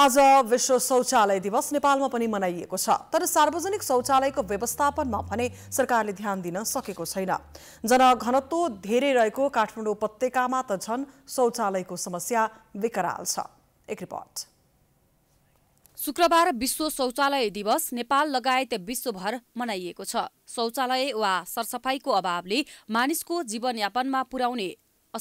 आज विश्व शौचालय दिवस नेपालमा पनि मनाइएको छ तर सार्वजनिक शौचालयको व्यवस्थापनमा भने सरकारले ध्यान दिन सकेको छैन जनघनत्व धेरै रहेको काठमाडौँ उपत्यकामा त झन् शौचालयको समस्या विकराल छ एक रिपोर्ट शुक्रबार विश्व शौचालय दिवस नेपाल लगायत विश्वभर मनाइएको छ शौचालय वा सरसफाइको अभावले मानिसको जीवनयापनमा पुर्याउने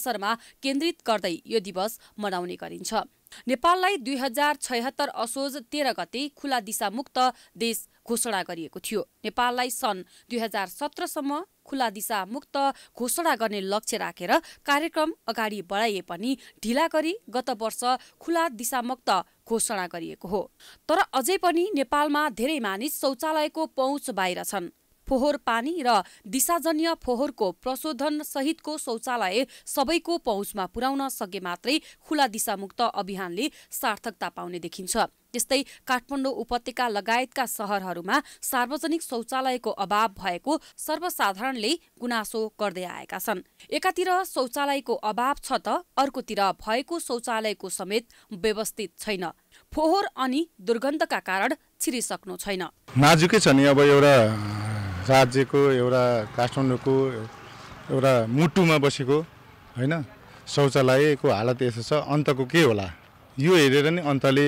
असरमा केन्द्रित गर्दै यो दिवस मनाउने गरिन्छ नेपाललाई दुई हजार छयत्तर असोज तेह्र गते खुला दिशामुक्त देश घोषणा गरिएको थियो नेपाललाई सन् दुई हजार सत्रसम्म खुला दिशा मुक्त घोषणा गर्ने लक्ष्य राखेर कार्यक्रम अगाडि बढाइए पनि ढिला गरी गत वर्ष खुला दिशामुक्त घोषणा गरिएको हो तर अझै पनि नेपालमा धेरै मानिस शौचालयको पहुँच बाहिर छन् फोहोर पानी र दिशाजन्य फोहोरको प्रशोधन सहितको शौचालय सबैको पहुँचमा पुर्याउन सके मात्रै खुला दिशामुक्त अभियानले सार्थकता पाउने देखिन्छ त्यस्तै काठमाडौँ उपत्यका लगायतका सहरहरूमा सार्वजनिक शौचालयको अभाव भएको सर्वसाधारणले गुनासो गर्दै आएका छन् एकातिर शौचालयको अभाव छ त अर्कोतिर भएको शौचालयको समेत व्यवस्थित छैन फोहोर अनि दुर्गन्धका कारण छिरिसक्नु छैन नाजुकै छ नि अब एउटा राज्यको एउटा काठमाडौँको एउटा मुटुमा बसेको होइन शौचालयको हालत यस्तो छ अन्तको के होला यो हेरेर नै अन्तले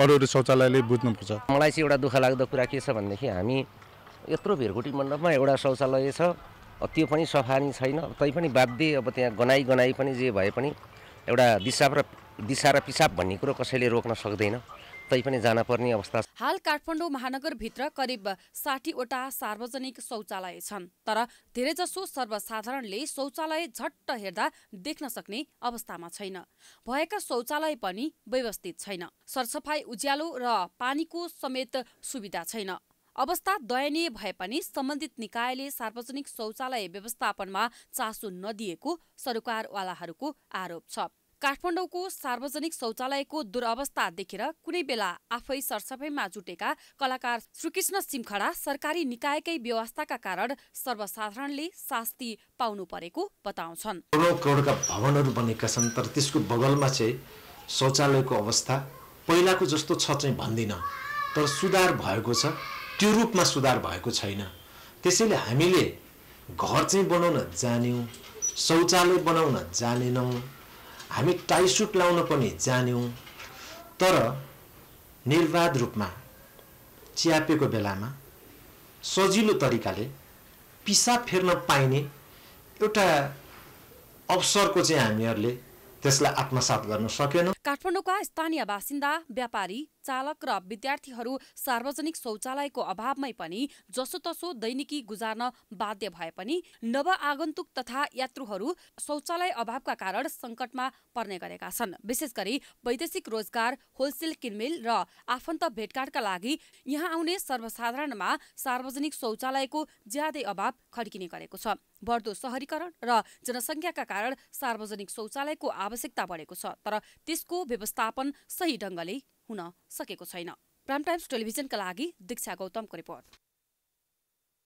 अरू अरू शौचालयले बुझ्नुपर्छ मलाई चाहिँ एउटा दुःख लाग्दो कुरा के छ भनेदेखि हामी यत्रो भेरकुटी मण्डपमा एउटा शौचालय छ त्यो पनि सफा नै छैन तै पनि बाध्य अब त्यहाँ गनाई गनाई पनि जे भए पनि एउटा दिशा र दिसा र पिसाब भन्ने कुरो कसैले रोक्न सक्दैन पनि जान पर्ने अवस्था हाल काठमाडौँ महानगरभित्र करिब साठीवटा सार्वजनिक शौचालय छन् तर धेरैजसो सर्वसाधारणले शौचालय झट्ट हेर्दा देख्न सक्ने अवस्थामा छैन भएका शौचालय पनि व्यवस्थित छैन सरसफाई उज्यालो र पानीको समेत सुविधा छैन अवस्था दयनीय भए पनि सम्बन्धित निकायले सार्वजनिक शौचालय व्यवस्थापनमा चासो नदिएको सरकारवालाहरूको आरोप छ काठमाडौँको सार्वजनिक शौचालयको दुरावस्था देखेर कुनै बेला आफै सरसफाइमा जुटेका कलाकार श्रीकृष्ण सिमखडा सरकारी निकायकै व्यवस्थाका कारण सर्वसाधारणले शास्ति पाउनु परेको बताउँछन् करोडका भवनहरू बनेका छन् तर त्यसको बगलमा चाहिँ शौचालयको अवस्था पहिलाको जस्तो छ चाहिँ भन्दिनँ तर सुधार भएको छ त्यो रूपमा सुधार भएको छैन त्यसैले हामीले घर चाहिँ बनाउन जान्यौँ शौचालय बनाउन जानेनौँ हामी टाइसुट लाउन पनि जान्यौँ तर निर्वाध रूपमा चियापेको बेलामा सजिलो तरिकाले पिसाब फेर्न पाइने एउटा अवसरको चाहिँ हामीहरूले त्यसलाई आत्मसात गर्न सकेनौँ काठमाडौँका स्थानीय बासिन्दा व्यापारी चालक र विद्यार्थीहरू सार्वजनिक शौचालयको अभावमै पनि जसोतसो दैनिकी गुजार्न बाध्य भए पनि नव आगन्तुक तथा यात्रुहरू शौचालय अभावका कारण सङ्कटमा पर्ने गरेका छन् विशेष गरी वैदेशिक रोजगार होलसेल किनमेल र आफन्त भेटघाटका लागि यहाँ आउने सर्वसाधारणमा सार्वजनिक शौचालयको ज्यादै अभाव खड्किने गरेको छ बढ्दो सहरीकरण र जनसङ्ख्याका कारण सार्वजनिक शौचालयको आवश्यकता बढेको छ तर त्यसको व्यवस्थापन सही ढङ्गले हुन सकेको छैन प्राइम टाइम्स टेलिभिजनका लागि दीक्षा गौतमको रिपोर्ट